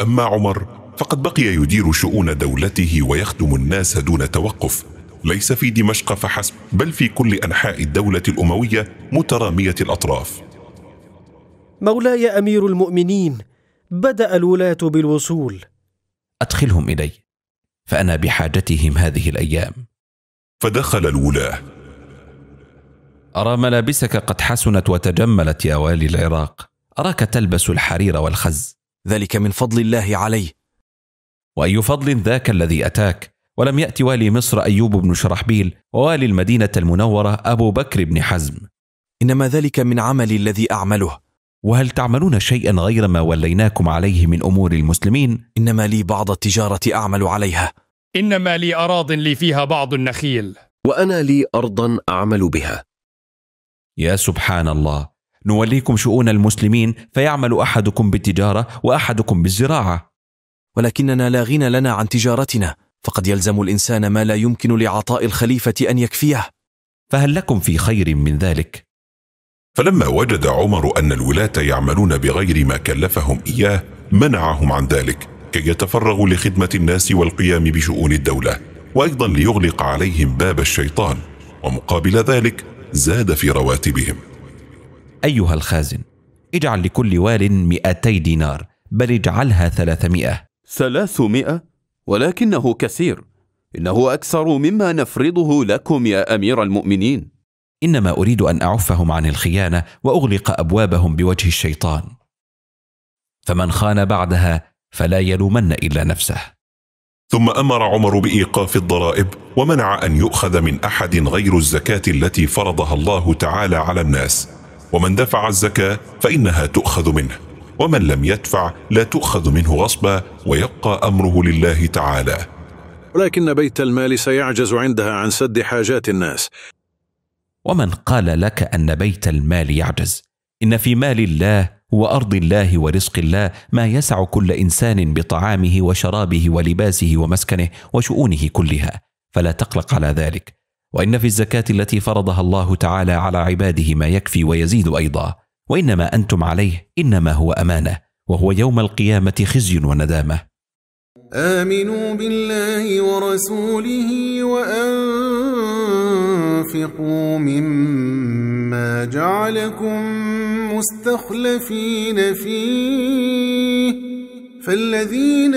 أما عمر فقد بقي يدير شؤون دولته ويخدم الناس دون توقف ليس في دمشق فحسب بل في كل أنحاء الدولة الأموية مترامية الأطراف مولاي أمير المؤمنين بدأ الولاة بالوصول أدخلهم إلي فأنا بحاجتهم هذه الأيام فدخل الولاة أرى ملابسك قد حسنت وتجملت يا والي العراق أراك تلبس الحرير والخز ذلك من فضل الله عليه واي فضل ذاك الذي اتاك ولم يات والي مصر ايوب بن شرحبيل ووالي المدينه المنوره ابو بكر بن حزم انما ذلك من عملي الذي اعمله وهل تعملون شيئا غير ما وليناكم عليه من امور المسلمين انما لي بعض التجاره اعمل عليها انما لي اراض لي فيها بعض النخيل وانا لي ارضا اعمل بها يا سبحان الله نوليكم شؤون المسلمين فيعمل احدكم بالتجاره واحدكم بالزراعه ولكننا لا غنى لنا عن تجارتنا فقد يلزم الانسان ما لا يمكن لعطاء الخليفه ان يكفيه فهل لكم في خير من ذلك فلما وجد عمر ان الولاه يعملون بغير ما كلفهم اياه منعهم عن ذلك كي يتفرغوا لخدمه الناس والقيام بشؤون الدوله وايضا ليغلق عليهم باب الشيطان ومقابل ذلك زاد في رواتبهم أيها الخازن اجعل لكل وال مئتي دينار بل اجعلها ثلاثمائة ثلاثمائة؟ ولكنه كثير إنه أكثر مما نفرضه لكم يا أمير المؤمنين إنما أريد أن أعفهم عن الخيانة وأغلق أبوابهم بوجه الشيطان فمن خان بعدها فلا يلومن إلا نفسه ثم أمر عمر بإيقاف الضرائب ومنع أن يؤخذ من أحد غير الزكاة التي فرضها الله تعالى على الناس ومن دفع الزكاة فإنها تؤخذ منه ومن لم يدفع لا تؤخذ منه غصبا ويبقى أمره لله تعالى ولكن بيت المال سيعجز عندها عن سد حاجات الناس ومن قال لك أن بيت المال يعجز إن في مال الله وأرض الله ورزق الله ما يسع كل إنسان بطعامه وشرابه ولباسه ومسكنه وشؤونه كلها فلا تقلق على ذلك وان في الزكاه التي فرضها الله تعالى على عباده ما يكفي ويزيد ايضا وانما انتم عليه انما هو امانه وهو يوم القيامه خزي وندامه امنوا بالله ورسوله وانفقوا مما جعلكم مستخلفين فيه فالذين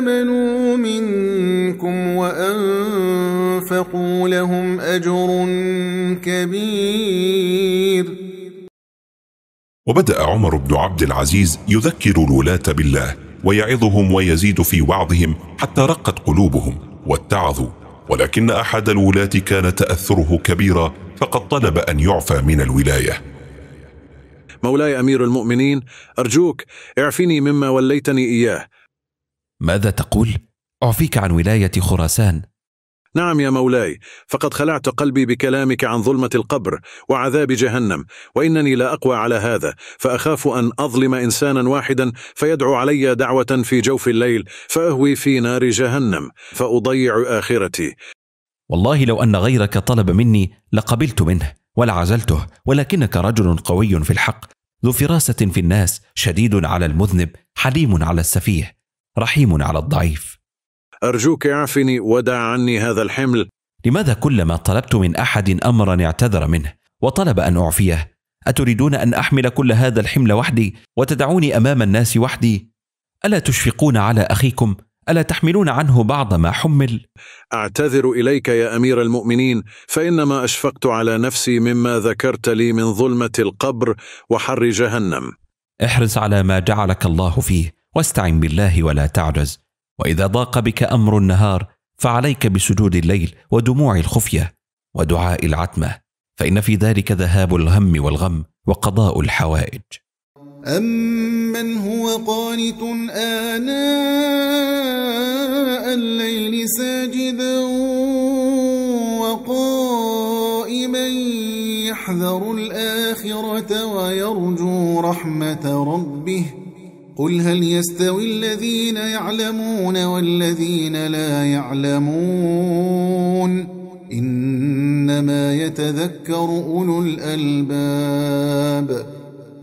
امنوا منكم وانفقوا فانفقوا لهم أجر كبير وبدأ عمر بن عبد العزيز يذكر الولاة بالله ويعظهم ويزيد في وعظهم حتى رقت قلوبهم واتعظوا ولكن أحد الولاة كان تأثره كبيرا فقد طلب أن يعفى من الولاية مولاي أمير المؤمنين أرجوك اعفني مما وليتني إياه ماذا تقول؟ أعفيك عن ولاية خراسان نعم يا مولاي فقد خلعت قلبي بكلامك عن ظلمة القبر وعذاب جهنم وإنني لا أقوى على هذا فأخاف أن أظلم إنسانا واحدا فيدعو علي دعوة في جوف الليل فأهوي في نار جهنم فأضيع آخرتي والله لو أن غيرك طلب مني لقبلت منه ولعزلته ولكنك رجل قوي في الحق ذو فراسة في الناس شديد على المذنب حليم على السفيه رحيم على الضعيف أرجوك اعفني ودع عني هذا الحمل لماذا كلما طلبت من أحد أمرا اعتذر منه وطلب أن أعفيه أتريدون أن أحمل كل هذا الحمل وحدي وتدعوني أمام الناس وحدي ألا تشفقون على أخيكم ألا تحملون عنه بعض ما حمل أعتذر إليك يا أمير المؤمنين فإنما أشفقت على نفسي مما ذكرت لي من ظلمة القبر وحر جهنم احرص على ما جعلك الله فيه واستعن بالله ولا تعجز واذا ضاق بك امر النهار فعليك بسجود الليل ودموع الخفيه ودعاء العتمه فان في ذلك ذهاب الهم والغم وقضاء الحوائج امن هو قانت اناء الليل ساجدا وقائما يحذر الاخره ويرجو رحمه ربه قل هل يستوي الذين يعلمون والذين لا يعلمون إنما يتذكر أولو الألباب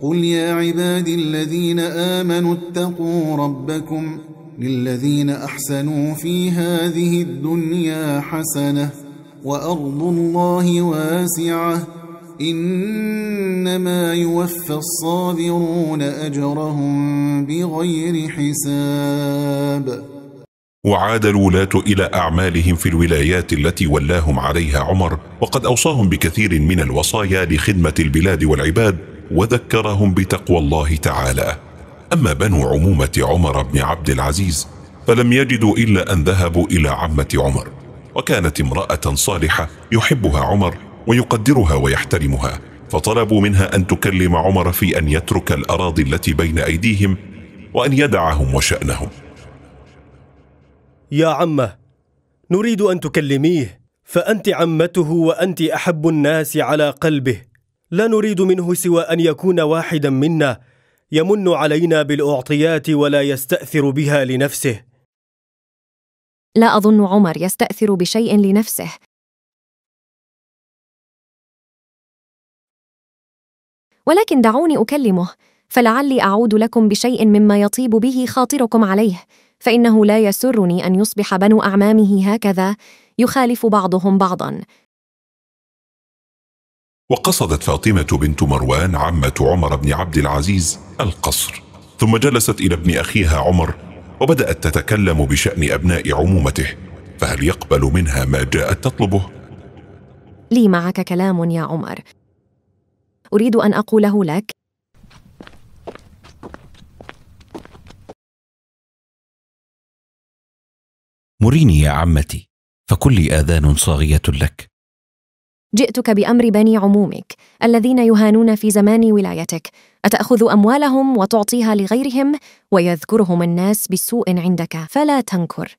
قل يا عبادي الذين آمنوا اتقوا ربكم للذين أحسنوا في هذه الدنيا حسنة وأرض الله واسعة إنما يوفى الصابرون أجرهم بغير حساب وعاد الولاة إلى أعمالهم في الولايات التي ولاهم عليها عمر وقد أوصاهم بكثير من الوصايا لخدمة البلاد والعباد وذكرهم بتقوى الله تعالى أما بنو عمومة عمر بن عبد العزيز فلم يجدوا إلا أن ذهبوا إلى عمة عمر وكانت امرأة صالحة يحبها عمر ويقدرها ويحترمها فطلبوا منها أن تكلم عمر في أن يترك الأراضي التي بين أيديهم وأن يدعهم وشأنهم يا عمه نريد أن تكلميه فأنت عمته وأنت أحب الناس على قلبه لا نريد منه سوى أن يكون واحدا منا يمن علينا بالأعطيات ولا يستأثر بها لنفسه لا أظن عمر يستأثر بشيء لنفسه ولكن دعوني أكلمه فلعلي أعود لكم بشيء مما يطيب به خاطركم عليه فإنه لا يسرني أن يصبح بنو أعمامه هكذا يخالف بعضهم بعضا وقصدت فاطمة بنت مروان عمة عمر بن عبد العزيز القصر ثم جلست إلى ابن أخيها عمر وبدأت تتكلم بشأن أبناء عمومته فهل يقبل منها ما جاءت تطلبه؟ لي معك كلام يا عمر أريد أن أقوله لك مريني يا عمتي فكلي آذان صاغية لك جئتك بأمر بني عمومك الذين يهانون في زمان ولايتك أتأخذ أموالهم وتعطيها لغيرهم ويذكرهم الناس بسوء عندك فلا تنكر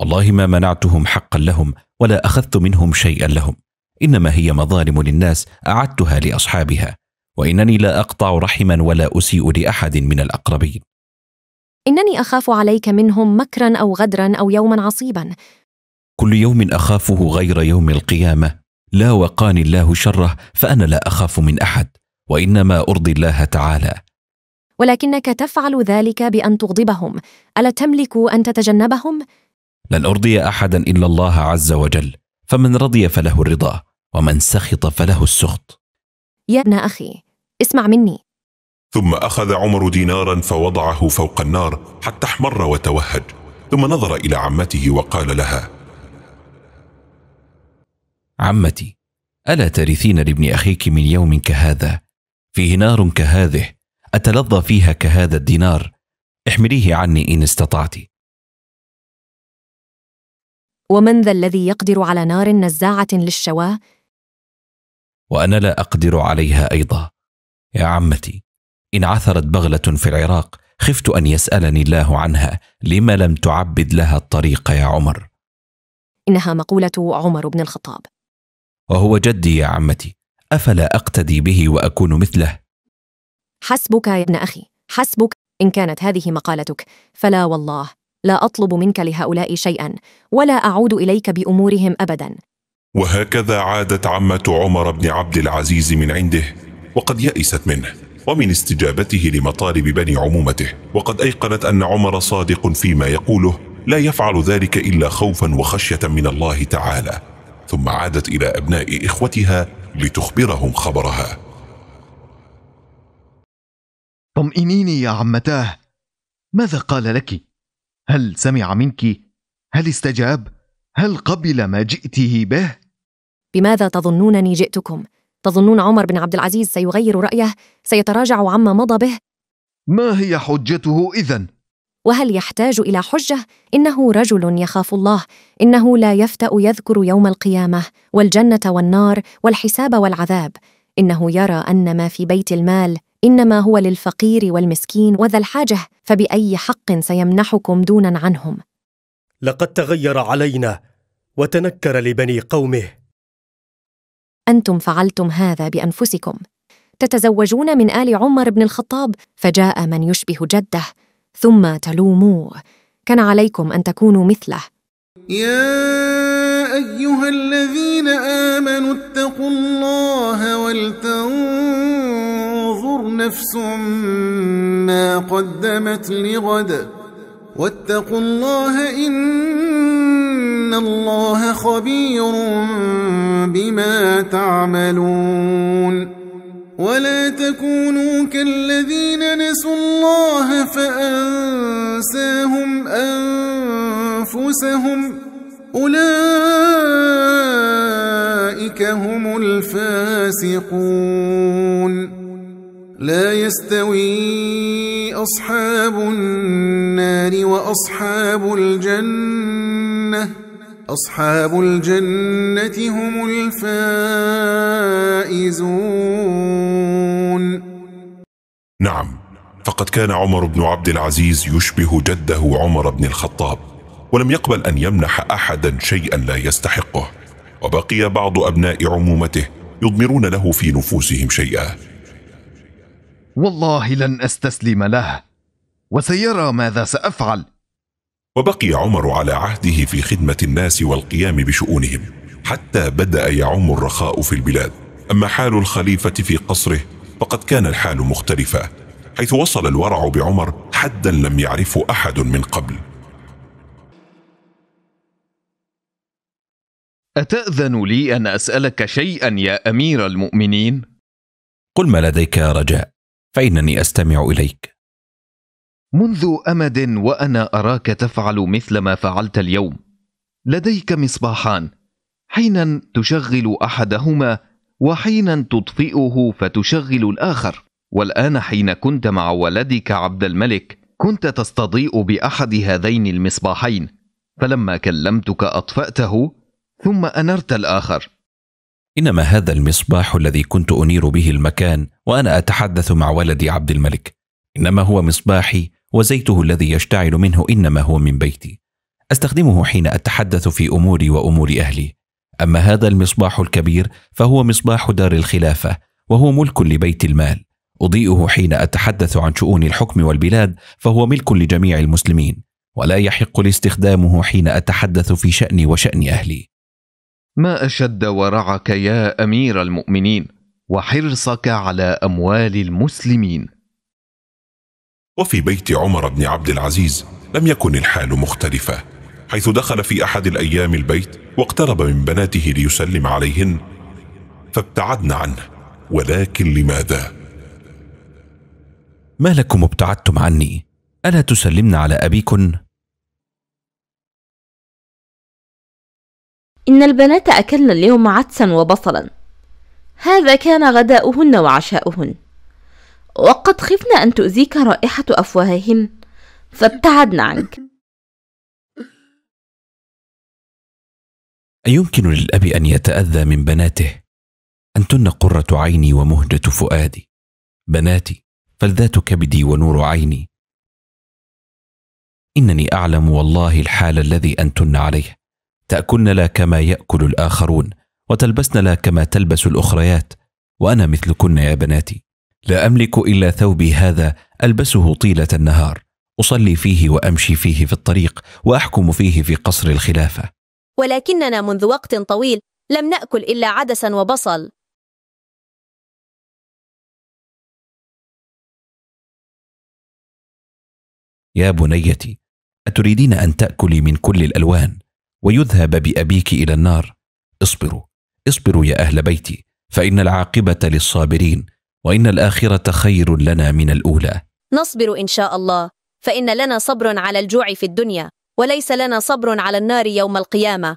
والله ما منعتهم حقا لهم ولا أخذت منهم شيئا لهم انما هي مظالم للناس اعدتها لاصحابها وانني لا اقطع رحما ولا اسيء لاحد من الاقربين انني اخاف عليك منهم مكرا او غدرا او يوما عصيبا كل يوم اخافه غير يوم القيامه لا وقاني الله شره فانا لا اخاف من احد وانما ارضي الله تعالى ولكنك تفعل ذلك بان تغضبهم الا تملك ان تتجنبهم لن ارضي احدا الا الله عز وجل فمن رضي فله الرضا ومن سخط فله السخط يا ابن أخي اسمع مني ثم أخذ عمر دينارا فوضعه فوق النار حتى احمر وتوهج ثم نظر إلى عمته وقال لها عمتي ألا ترثين لابن أخيك من يوم كهذا فيه نار كهذه أتلظى فيها كهذا الدينار احمليه عني إن استطعت ومن ذا الذي يقدر على نار نزاعة للشواة وانا لا اقدر عليها ايضا يا عمتي ان عثرت بغله في العراق خفت ان يسالني الله عنها لم لم تعبد لها الطريق يا عمر انها مقوله عمر بن الخطاب وهو جدي يا عمتي افلا اقتدي به واكون مثله حسبك يا ابن اخي حسبك ان كانت هذه مقالتك فلا والله لا اطلب منك لهؤلاء شيئا ولا اعود اليك بامورهم ابدا وهكذا عادت عمة عمر بن عبد العزيز من عنده وقد يئست منه ومن استجابته لمطالب بني عمومته وقد أيقنت أن عمر صادق فيما يقوله لا يفعل ذلك إلا خوفا وخشية من الله تعالى ثم عادت إلى أبناء إخوتها لتخبرهم خبرها طمئنيني يا عمتاه ماذا قال لك هل سمع منك هل استجاب هل قبل ما جئته به بماذا تظنونني جئتكم؟ تظنون عمر بن عبد العزيز سيغير رأيه؟ سيتراجع عما مضى به؟ ما هي حجته إذا؟ وهل يحتاج إلى حجة؟ إنه رجل يخاف الله، إنه لا يفتأ يذكر يوم القيامة والجنة والنار والحساب والعذاب، إنه يرى أن ما في بيت المال إنما هو للفقير والمسكين وذا الحاجة، فبأي حق سيمنحكم دونا عنهم؟ لقد تغير علينا وتنكر لبني قومه انتم فعلتم هذا بانفسكم تتزوجون من ال عمر بن الخطاب فجاء من يشبه جده ثم تلوموه كان عليكم ان تكونوا مثله يا ايها الذين امنوا اتقوا الله ولتنظر نفس ما قدمت لغد واتقوا الله إن الله خبير بما تعملون ولا تكونوا كالذين نسوا الله فأنساهم أنفسهم أولئك هم الفاسقون لا يستوين أصحاب النار وأصحاب الجنة أصحاب الجنة هم الفائزون نعم فقد كان عمر بن عبد العزيز يشبه جده عمر بن الخطاب ولم يقبل أن يمنح أحدا شيئا لا يستحقه وبقي بعض أبناء عمومته يضمرون له في نفوسهم شيئا والله لن استسلم له وسيرى ماذا سافعل وبقي عمر على عهده في خدمه الناس والقيام بشؤونهم حتى بدا يعم الرخاء في البلاد اما حال الخليفه في قصره فقد كان الحال مختلفا حيث وصل الورع بعمر حدا لم يعرفه احد من قبل اتاذن لي ان اسالك شيئا يا امير المؤمنين قل ما لديك يا رجاء فانني استمع اليك منذ امد وانا اراك تفعل مثل ما فعلت اليوم لديك مصباحان حينا تشغل احدهما وحينا تطفئه فتشغل الاخر والان حين كنت مع ولدك عبد الملك كنت تستضيء باحد هذين المصباحين فلما كلمتك اطفاته ثم انرت الاخر انما هذا المصباح الذي كنت انير به المكان وانا اتحدث مع ولدي عبد الملك انما هو مصباحي وزيته الذي يشتعل منه انما هو من بيتي استخدمه حين اتحدث في اموري وامور اهلي اما هذا المصباح الكبير فهو مصباح دار الخلافه وهو ملك لبيت المال اضيئه حين اتحدث عن شؤون الحكم والبلاد فهو ملك لجميع المسلمين ولا يحق لي استخدامه حين اتحدث في شاني وشان اهلي ما أشد ورعك يا أمير المؤمنين وحرصك على أموال المسلمين وفي بيت عمر بن عبد العزيز لم يكن الحال مختلفة حيث دخل في أحد الأيام البيت واقترب من بناته ليسلم عليهن فابتعدن عنه ولكن لماذا؟ ما لكم ابتعدتم عني؟ ألا تسلمن على أبيكن؟ إن البنات أكلن اليوم عدسا وبصلا هذا كان غداؤهن وعشاؤهن وقد خفنا أن تؤذيك رائحة أفواههن فابتعدن عنك أيمكن للأب أن يتأذى من بناته أنتن قرة عيني ومهجة فؤادي بناتي فلذات كبدي ونور عيني إنني أعلم والله الحال الذي أنتن عليه تأكلن لا كما يأكل الآخرون وتلبسن لا كما تلبس الأخريات وأنا مثلكن يا بناتي لا أملك إلا ثوبي هذا ألبسه طيلة النهار أصلي فيه وأمشي فيه في الطريق وأحكم فيه في قصر الخلافة ولكننا منذ وقت طويل لم نأكل إلا عدسا وبصل يا بنيتي أتريدين أن تأكلي من كل الألوان ويذهب بأبيك إلى النار اصبروا اصبروا يا أهل بيتي فإن العاقبة للصابرين وإن الآخرة خير لنا من الأولى نصبر إن شاء الله فإن لنا صبر على الجوع في الدنيا وليس لنا صبر على النار يوم القيامة